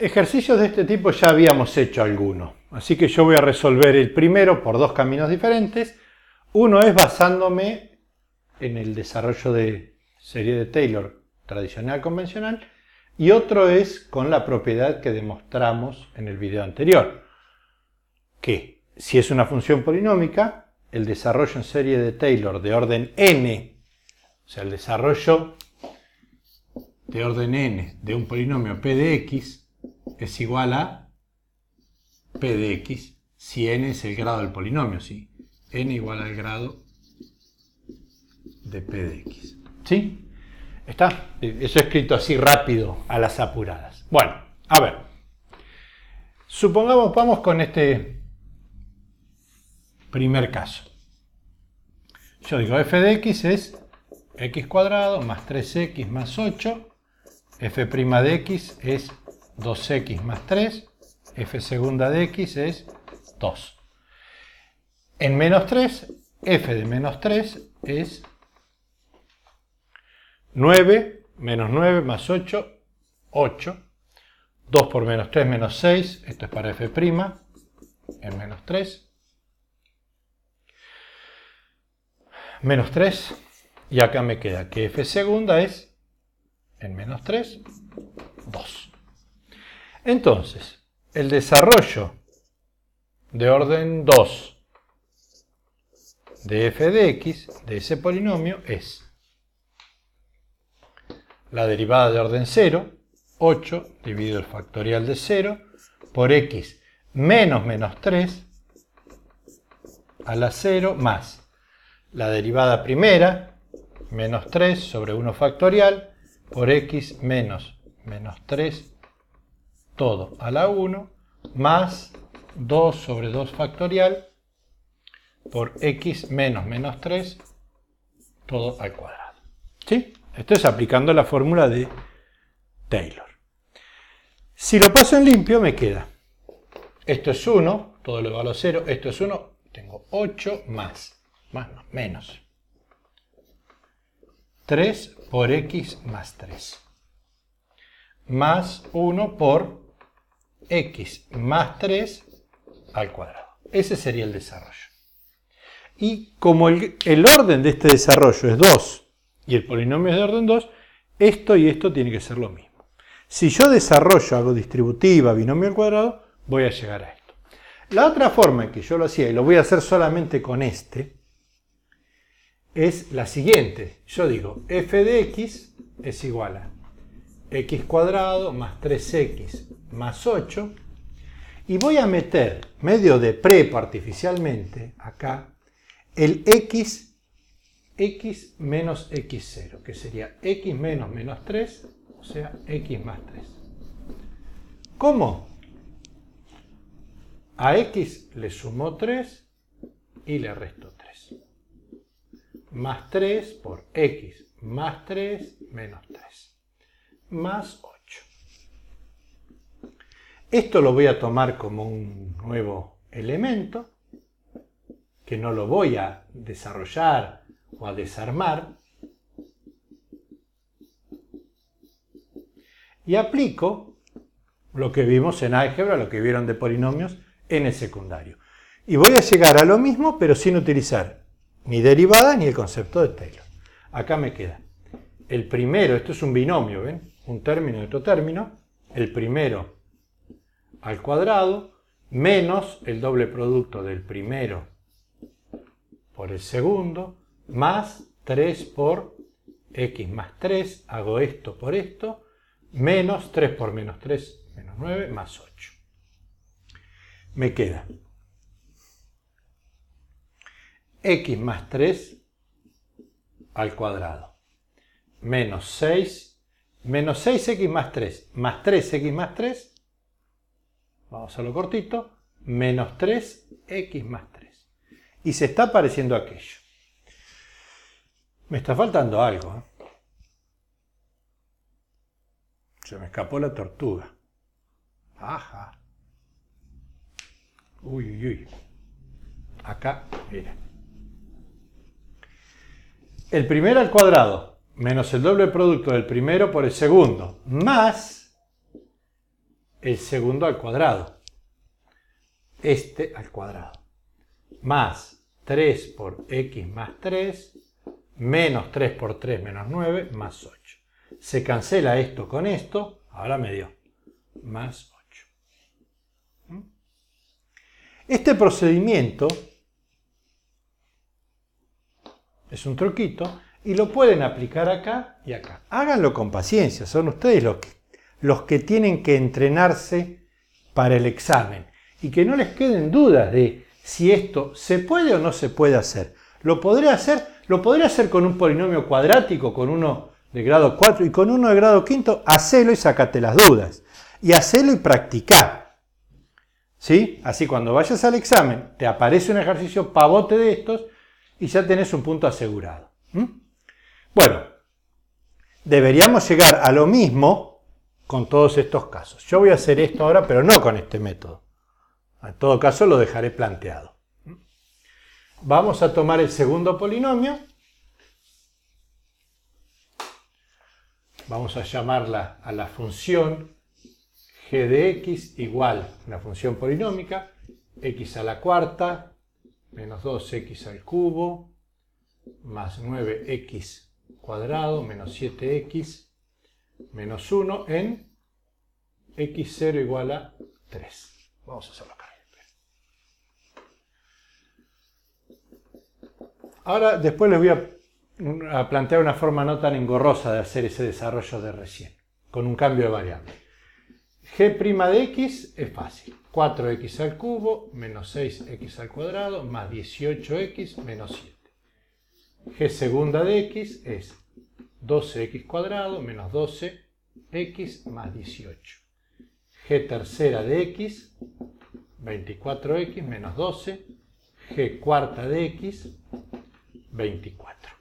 Ejercicios de este tipo ya habíamos hecho algunos, así que yo voy a resolver el primero por dos caminos diferentes. Uno es basándome en el desarrollo de serie de Taylor tradicional convencional y otro es con la propiedad que demostramos en el video anterior, que si es una función polinómica, el desarrollo en serie de Taylor de orden n, o sea, el desarrollo de orden n de un polinomio p de x, es igual a P de X, si n es el grado del polinomio, ¿sí? n igual al grado de P de X. ¿Sí? ¿Está? Eso escrito así rápido, a las apuradas. Bueno, a ver. Supongamos, vamos con este primer caso. Yo digo f de x es x cuadrado más 3x más 8. f' de x es 2x más 3, f segunda de x es 2. En menos 3, f de menos 3 es 9, menos 9 más 8, 8. 2 por menos 3 menos 6, esto es para f' prima, en menos 3. Menos 3, y acá me queda que f segunda es en menos 3, 2. Entonces, el desarrollo de orden 2 de f de x, de ese polinomio, es la derivada de orden 0, 8 dividido el factorial de 0 por x menos menos 3 a la 0 más la derivada primera menos 3 sobre 1 factorial por x menos menos 3 todo a la 1 más 2 sobre 2 factorial por x menos menos 3 todo al cuadrado. ¿Sí? Esto es aplicando la fórmula de Taylor. Si lo paso en limpio me queda esto es 1, todo lo valo a 0, esto es 1, tengo 8 más, más, o menos 3 por x más 3 más 1 por x más 3 al cuadrado. Ese sería el desarrollo. Y como el, orden de este desarrollo es 2 y el polinomio es de orden 2, esto y esto tiene que ser lo mismo. Si yo desarrollo, algo distributiva, binomio al cuadrado, voy a llegar a esto. La otra forma en que yo lo hacía, y lo voy a hacer solamente con este, es la siguiente. Yo digo f de x es igual a x cuadrado más 3x más 8 y voy a meter medio de prepo artificialmente acá el x x menos x0 que sería x menos menos 3 o sea x más 3 ¿cómo? a x le sumo 3 y le resto 3 más 3 por x más 3 menos 3 más 8. Esto lo voy a tomar como un nuevo elemento, que no lo voy a desarrollar o a desarmar. Y aplico lo que vimos en álgebra, lo que vieron de polinomios en el secundario. Y voy a llegar a lo mismo, pero sin utilizar ni derivada ni el concepto de Taylor. Acá me queda. El primero, esto es un binomio, ¿ven? un término y otro término, el primero al cuadrado menos el doble producto del primero por el segundo más 3 por x más 3, hago esto por esto, menos 3 por menos 3, menos 9, más 8. Me queda x más 3 al cuadrado, menos 6 menos 6x más 3, más 3x más 3, vamos a lo cortito, menos 3x más 3. Y se está pareciendo aquello. Me está faltando algo. ¿eh? Se me escapó la tortuga. Ajá. Uy, uy, uy. Acá, mira. El primero al cuadrado menos el doble producto del primero por el segundo, más el segundo al cuadrado. Este al cuadrado. Más 3 por x más 3, menos 3 por 3 menos 9, más 8. Se cancela esto con esto, ahora me dio más 8. ¿Mm? Este procedimiento es un truquito y lo pueden aplicar acá y acá. Háganlo con paciencia, son ustedes los que, los que tienen que entrenarse para el examen y que no les queden dudas de si esto se puede o no se puede hacer. Lo podría hacer, lo podría hacer con un polinomio cuadrático, con uno de grado 4 y con uno de grado quinto, hacelo y sacate las dudas. Y hacelo y practicar ¿Sí? Así cuando vayas al examen, te aparece un ejercicio pavote de estos y ya tenés un punto asegurado. ¿Mm? Bueno, deberíamos llegar a lo mismo con todos estos casos. Yo voy a hacer esto ahora, pero no con este método. En todo caso, lo dejaré planteado. Vamos a tomar el segundo polinomio. Vamos a llamarla a la función g de x igual una función polinómica, x a la cuarta menos 2x al cubo más 9x cuadrado menos 7x menos 1 en x0 igual a 3. Vamos a hacerlo acá. Ahora, después les voy a, a, plantear una forma no tan engorrosa de hacer ese desarrollo de recién, con un cambio de variable. g' de x es fácil. 4x al cubo menos 6x al cuadrado más 18x menos 7 g segunda de x es 12x cuadrado menos 12x más 18. g tercera de x, 24x menos 12. g cuarta de x, 24.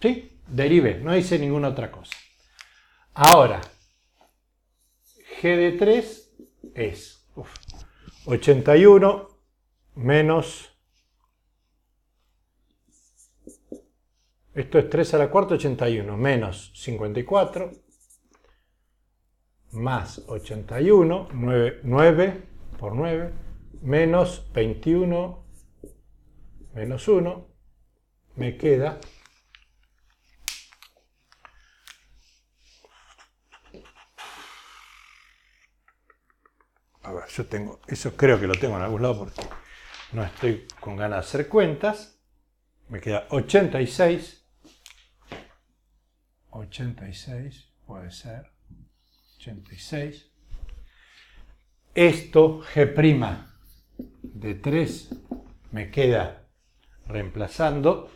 ¿Sí? Derive, no hice ninguna otra cosa. Ahora, g de 3 es 81 menos Esto es 3 a la cuarta, 81, menos 54, más 81, 9, 9 por 9, menos 21, menos 1, me queda a ver, yo tengo, eso creo que lo tengo en algún lado porque no estoy con ganas de hacer cuentas, me queda 86 86, puede ser, 86. Esto G' de 3 me queda reemplazando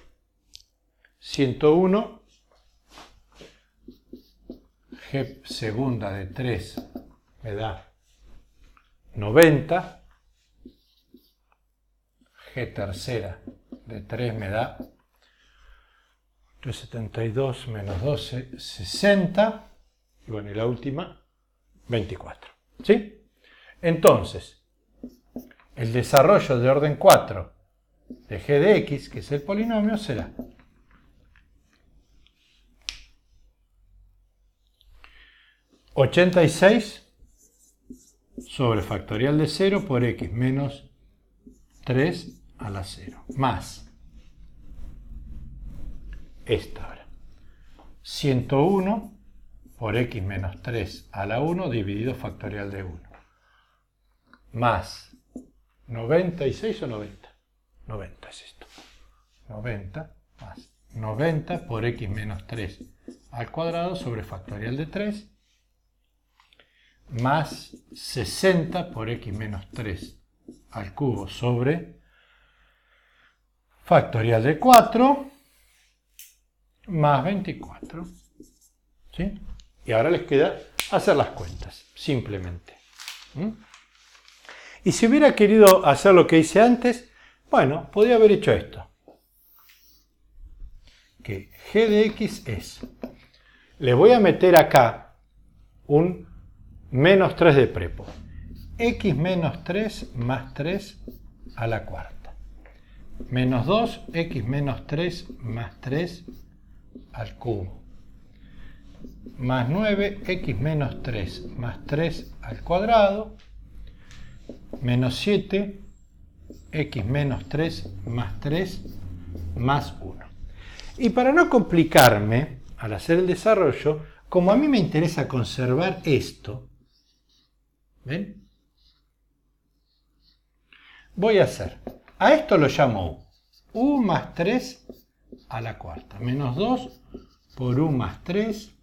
101, G segunda de 3 me da 90, G tercera de 3 me da entonces 72 menos 12, 60. Y bueno, y la última, 24. ¿Sí? Entonces, el desarrollo de orden 4 de g de x, que es el polinomio, será ¿86? sobre factorial de 0 por x menos 3 a la 0, más esta ahora. 101 por x menos 3 a la 1 dividido factorial de 1. Más 96 o 90. 90 es esto. 90 más 90 por x menos 3 al cuadrado sobre factorial de 3 más 60 por x menos 3 al cubo sobre factorial de 4 más 24. ¿Sí? Y ahora les queda hacer las cuentas, simplemente. Y si hubiera querido hacer lo que hice antes, bueno, podría haber hecho esto. Que g de x es, le voy a meter acá un menos 3 de prepo. x menos 3 más 3 a la cuarta. Menos 2, x menos 3 más 3 al cubo. Más 9x menos 3 más 3 al cuadrado. Menos 7 x menos 3 más 3 más 1. Y para no complicarme al hacer el desarrollo, como a mí me interesa conservar esto, ¿ven? Voy a hacer, a esto lo llamo u, u más 3 a la cuarta. Menos 2 por u más 3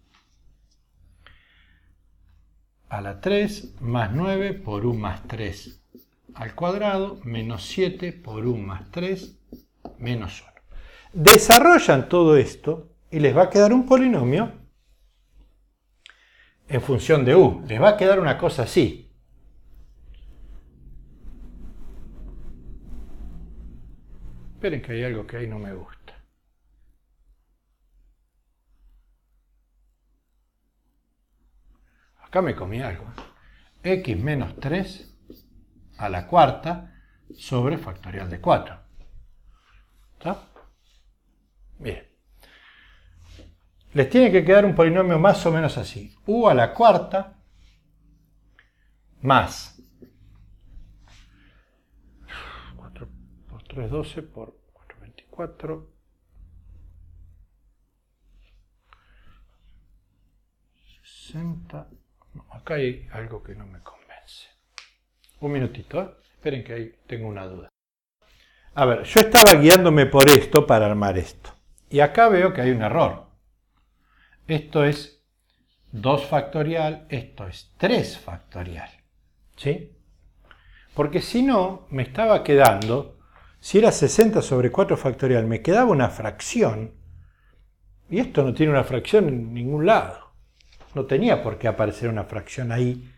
a la 3 más 9 por 1 más 3 al cuadrado menos 7 por 1 más 3 menos 1. Desarrollan todo esto y les va a quedar un polinomio en función de u. Les va a quedar una cosa así. Esperen que hay algo que ahí no me gusta. acá me comí algo, x menos 3 a la cuarta sobre factorial de 4. ¿Está? Bien. Les tiene que quedar un polinomio más o menos así. u a la cuarta más 4 por 3, 12 por 4, 24 60 acá hay algo que no me convence. Un minutito, ¿eh? esperen que ahí tengo una duda. A ver, yo estaba guiándome por esto para armar esto. Y acá veo que hay un error. Esto es 2 factorial, esto es 3 factorial. ¿Sí? Porque si no, me estaba quedando, si era 60 sobre 4 factorial, me quedaba una fracción. Y esto no tiene una fracción en ningún lado no tenía por qué aparecer una fracción ahí.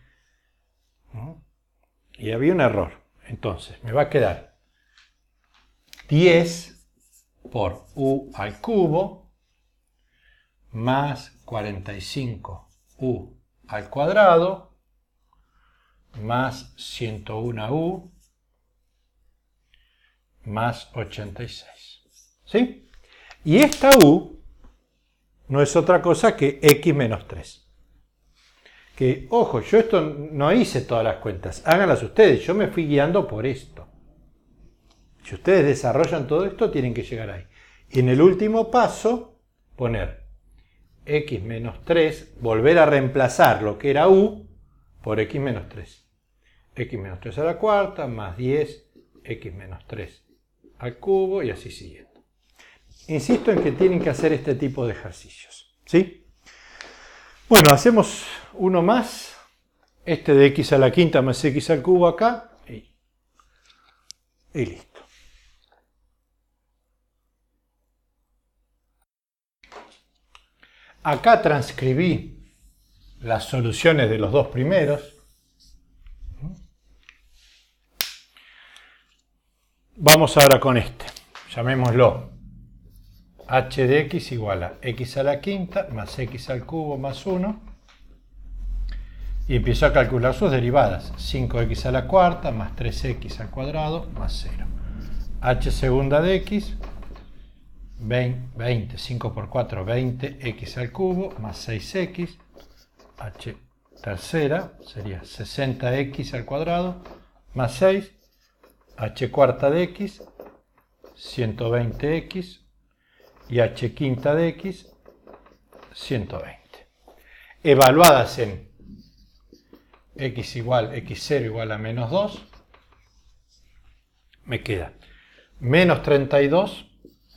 Y había un error. Entonces, me va a quedar 10 por u al cubo más 45u al cuadrado más 101u más 86. ¿Sí? Y esta u no es otra cosa que x menos 3 que, ojo, yo esto no hice todas las cuentas, háganlas ustedes, yo me fui guiando por esto. Si ustedes desarrollan todo esto, tienen que llegar ahí. Y en el último paso, poner x menos 3, volver a reemplazar lo que era u por x menos 3. x menos 3 a la cuarta, más 10, x menos 3 al cubo y así siguiendo. Insisto en que tienen que hacer este tipo de ejercicios. ¿Sí? Bueno, hacemos uno más. Este de x a la quinta más x al cubo acá. Y, listo. Acá transcribí las soluciones de los dos primeros. Vamos ahora con este. Llamémoslo h de x igual a x a la quinta más x al cubo más 1. Y empiezo a calcular sus derivadas. 5x a la cuarta más 3x al cuadrado más 0. h segunda de x, 20, 5 por 4, 20x al cubo más 6x. h tercera sería 60x al cuadrado más 6. h cuarta de x, 120x y h quinta de x, 120. Evaluadas en x igual, x0 igual a menos 2, me queda menos 32,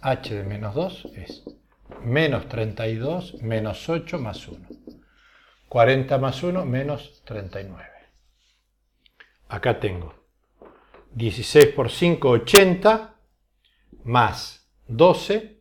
h de menos 2 es menos 32 menos 8 más 1. 40 más 1 menos 39. Acá tengo 16 por 5, 80 más 12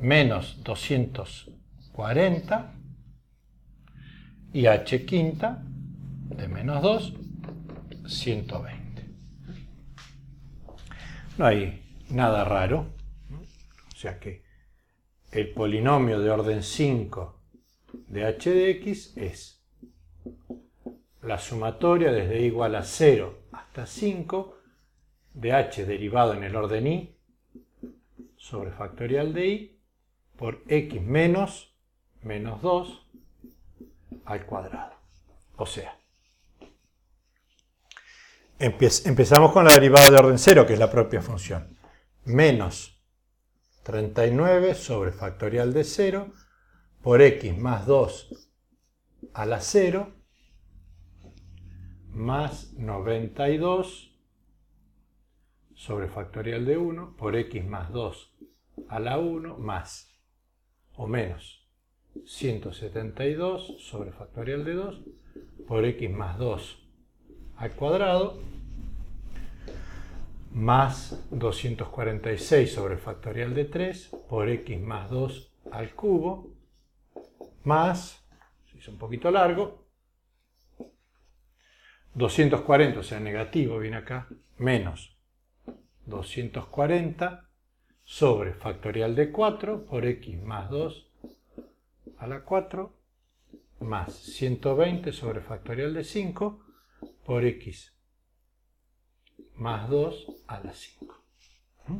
menos 240 y h quinta de menos 2, 120. No hay nada raro, o sea que el polinomio de orden 5 de h de x es la sumatoria desde igual a 0 hasta 5 de h derivado en el orden i sobre factorial de i por x menos menos 2 al cuadrado. O sea, empezamos con la derivada de orden 0, que es la propia función. Menos 39 sobre factorial de 0 por x más 2 a la 0 más 92 sobre factorial de 1 por x más 2 a la 1 más o menos 172 sobre factorial de 2 por x más 2 al cuadrado más 246 sobre factorial de 3 por x más 2 al cubo más, se hizo un poquito largo, 240, o sea, negativo viene acá, menos 240 sobre factorial de 4 por x más 2 a la 4 más 120 sobre factorial de 5 por x más 2 a la 5. ¿Mm?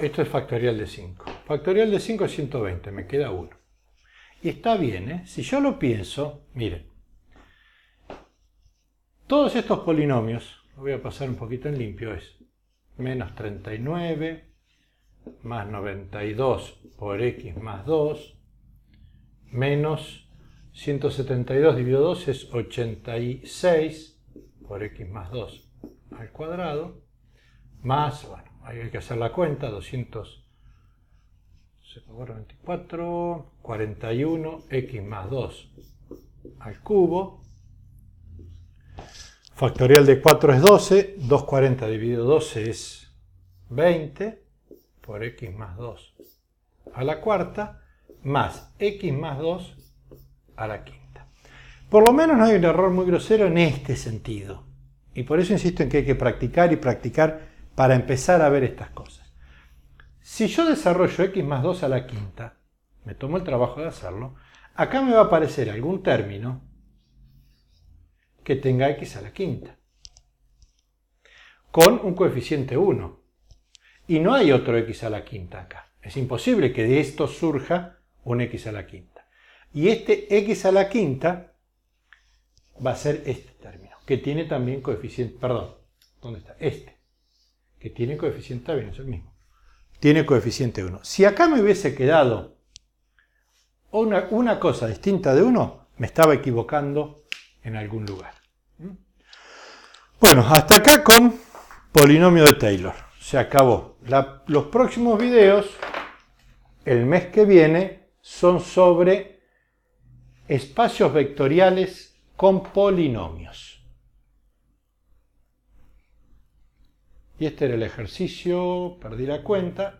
Esto es factorial de 5. Factorial de 5 es 120, me queda 1. Y está bien, ¿eh? Si yo lo pienso, miren, todos estos polinomios, lo voy a pasar un poquito en limpio, es menos 39 más 92 por x más 2 menos 172 dividido 2 es 86 por x más 2 al cuadrado más, bueno, ahí hay que hacer la cuenta, 200 24, 41, x más 2 al cubo, Factorial de 4 es 12, 240 dividido 12 es 20, por x más 2 a la cuarta, más x más 2 a la quinta. Por lo menos no hay un error muy grosero en este sentido. Y por eso insisto en que hay que practicar y practicar para empezar a ver estas cosas. Si yo desarrollo x más 2 a la quinta, me tomo el trabajo de hacerlo, acá me va a aparecer algún término que tenga x a la quinta, con un coeficiente 1. Y no hay otro x a la quinta acá. Es imposible que de esto surja un x a la quinta. Y este x a la quinta va a ser este término, que tiene también coeficiente, perdón, ¿dónde está? Este, que tiene coeficiente, también, es el mismo. Tiene coeficiente 1. Si acá me hubiese quedado una, una cosa distinta de 1, me estaba equivocando en algún lugar. Bueno, hasta acá con polinomio de Taylor. Se acabó. los próximos videos, el mes que viene, son sobre espacios vectoriales con polinomios. Y este era el ejercicio, perdí la cuenta.